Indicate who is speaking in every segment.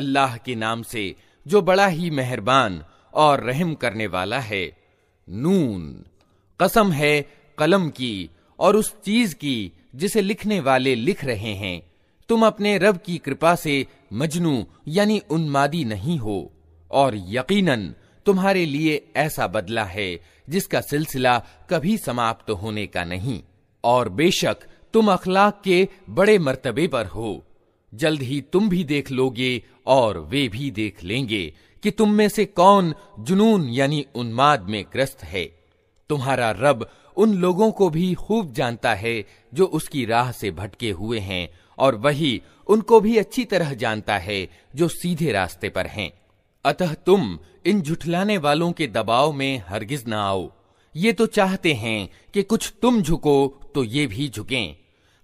Speaker 1: अल्लाह के नाम से जो बड़ा ही मेहरबान और रहम करने वाला है नून कसम है कलम की और उस चीज की जिसे लिखने वाले लिख रहे हैं तुम अपने रब की कृपा से मजनू यानी उन्मादी नहीं हो और यकीनन तुम्हारे लिए ऐसा बदला है जिसका सिलसिला कभी समाप्त होने का नहीं और बेशक तुम अखलाक के बड़े मर्तबे पर हो जल्द ही तुम भी देख लोगे और वे भी देख लेंगे कि तुम में से कौन जुनून यानी उन्माद में ग्रस्त है तुम्हारा रब उन लोगों को भी खूब जानता है जो उसकी राह से भटके हुए हैं और वही उनको भी अच्छी तरह जानता है जो सीधे रास्ते पर हैं अतः तुम इन झुठलाने वालों के दबाव में हरगिज ना आओ ये तो चाहते हैं कि कुछ तुम झुको तो ये भी झुकें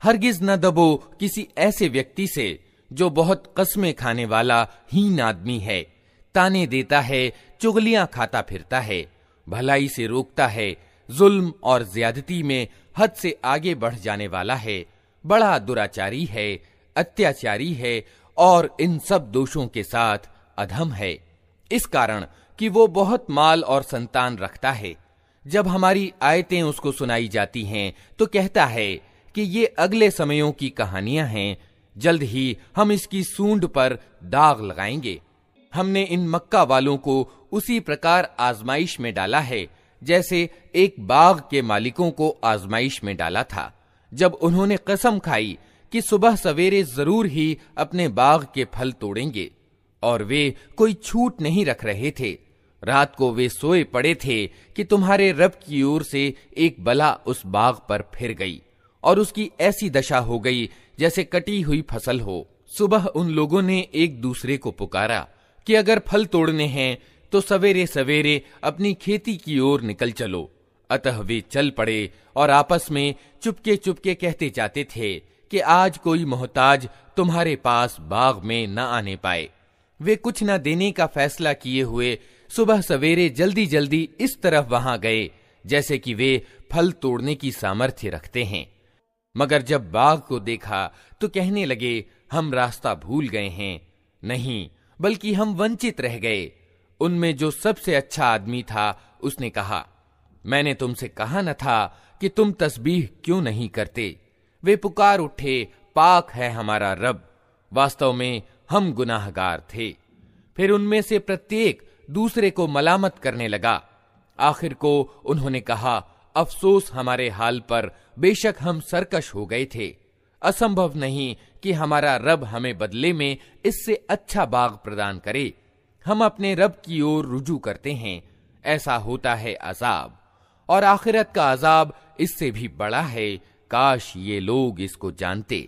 Speaker 1: हरगिज न दबो किसी ऐसे व्यक्ति से जो बहुत कस्में खाने वाला हीन आदमी है ताने देता है चुगलियां खाता फिरता है भलाई से रोकता है जुल्म और ज्यादती में हद से आगे बढ़ जाने वाला है बड़ा दुराचारी है अत्याचारी है और इन सब दोषों के साथ अधम है इस कारण कि वो बहुत माल और संतान रखता है जब हमारी आयतें उसको सुनाई जाती हैं तो कहता है कि ये अगले समयों की कहानियां हैं जल्द ही हम इसकी सूंड पर दाग लगाएंगे हमने इन मक्का वालों को उसी प्रकार आजमाइश में डाला है जैसे एक बाग के मालिकों को आजमाइश में डाला था जब उन्होंने कसम खाई कि सुबह सवेरे जरूर ही अपने बाग के फल तोड़ेंगे और वे कोई छूट नहीं रख रहे थे रात को वे सोए पड़े थे कि तुम्हारे रब की ओर से एक बला उस बाग पर फिर गई और उसकी ऐसी दशा हो गई जैसे कटी हुई फसल हो सुबह उन लोगों ने एक दूसरे को पुकारा कि अगर फल तोड़ने हैं तो सवेरे सवेरे अपनी खेती की ओर निकल चलो अतः वे चल पड़े और आपस में चुपके चुपके कहते जाते थे कि आज कोई मोहताज तुम्हारे पास बाग में न आने पाए वे कुछ न देने का फैसला किए हुए सुबह सवेरे जल्दी जल्दी इस तरफ वहां गए जैसे कि वे फल तोड़ने की सामर्थ्य रखते हैं मगर जब बाघ को देखा तो कहने लगे हम रास्ता भूल गए हैं नहीं बल्कि हम वंचित रह गए उनमें जो सबसे अच्छा आदमी था उसने कहा मैंने तुमसे कहा न था कि तुम तस्बीह क्यों नहीं करते वे पुकार उठे पाक है हमारा रब वास्तव में हम गुनाहगार थे फिर उनमें से प्रत्येक दूसरे को मलामत करने लगा आखिर को उन्होंने कहा अफसोस हमारे हाल पर बेशक हम सरकश हो गए थे असंभव नहीं कि हमारा रब हमें बदले में इससे अच्छा बाग प्रदान करे हम अपने रब की ओर रुजू करते हैं ऐसा होता है अजाब और आखिरत का अजाब इससे भी बड़ा है काश ये लोग इसको जानते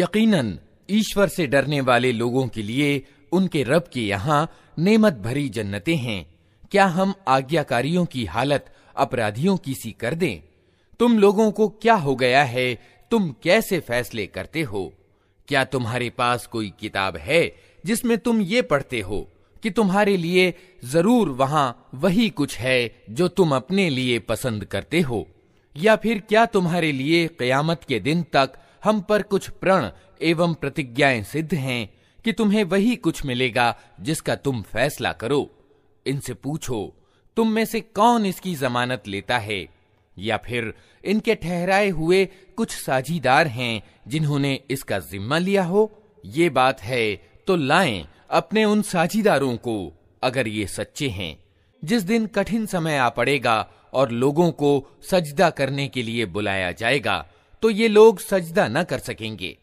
Speaker 1: यकीनन ईश्वर से डरने वाले लोगों के लिए उनके रब के यहाँ नेमत भरी जन्नतें हैं क्या हम आज्ञाकारियों की हालत अपराधियों की सी कर दें तुम लोगों को क्या हो गया है तुम कैसे फैसले करते हो क्या तुम्हारे पास कोई किताब है जिसमें तुम ये पढ़ते हो कि तुम्हारे लिए जरूर वहां वही कुछ है जो तुम अपने लिए पसंद करते हो या फिर क्या तुम्हारे लिए कयामत के दिन तक हम पर कुछ प्रण एवं प्रतिज्ञाएं सिद्ध हैं कि तुम्हें वही कुछ मिलेगा जिसका तुम फैसला करो इनसे पूछो तुम में से कौन इसकी जमानत लेता है या फिर इनके ठहराए हुए कुछ साझीदार हैं जिन्होंने इसका जिम्मा लिया हो ये बात है तो लाएं अपने उन साझीदारों को अगर ये सच्चे हैं जिस दिन कठिन समय आ पड़ेगा और लोगों को सजदा करने के लिए बुलाया जाएगा तो ये लोग सजदा न कर सकेंगे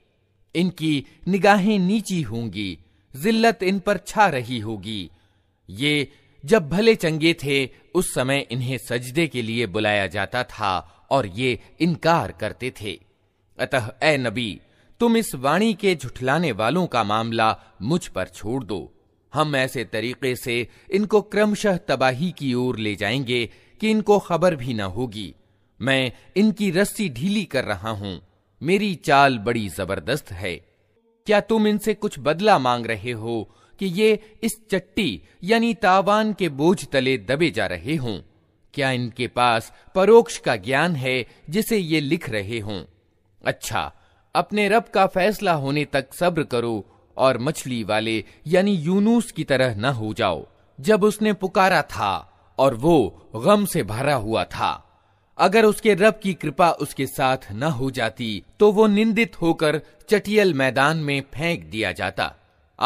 Speaker 1: इनकी निगाहें नीची होंगी जिल्लत इन पर छा रही होगी ये जब भले चंगे थे उस समय इन्हें सजदे के लिए बुलाया जाता था और ये इनकार करते थे अतः ए नबी तुम इस वाणी के झुठलाने वालों का मामला मुझ पर छोड़ दो हम ऐसे तरीके से इनको क्रमशः तबाही की ओर ले जाएंगे कि इनको खबर भी ना होगी मैं इनकी रस्सी ढीली कर रहा हूं मेरी चाल बड़ी जबरदस्त है क्या तुम इनसे कुछ बदला मांग रहे हो कि ये इस चट्टी यानी तावान के बोझ तले दबे जा रहे हों क्या इनके पास परोक्ष का ज्ञान है जिसे ये लिख रहे हों अच्छा अपने रब का फैसला होने तक सब्र करो और मछली वाले यानी यूनुस की तरह न हो जाओ जब उसने पुकारा था और वो गम से भरा हुआ था अगर उसके रब की कृपा उसके साथ न हो जाती तो वो निंदित होकर चटियल मैदान में फेंक दिया जाता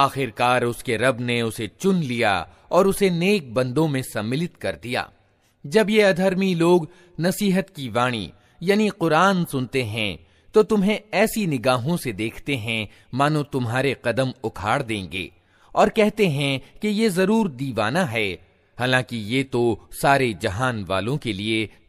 Speaker 1: आखिरकार उसके रब ने उसे चुन लिया और उसे नेक बंदों में सम्मिलित कर दिया जब ये अधर्मी लोग नसीहत की वाणी यानी कुरान सुनते हैं तो तुम्हें ऐसी निगाहों से देखते हैं मानो तुम्हारे कदम उखाड़ देंगे और कहते हैं कि ये जरूर दीवाना है हालांकि ये तो सारे जहान वालों के लिए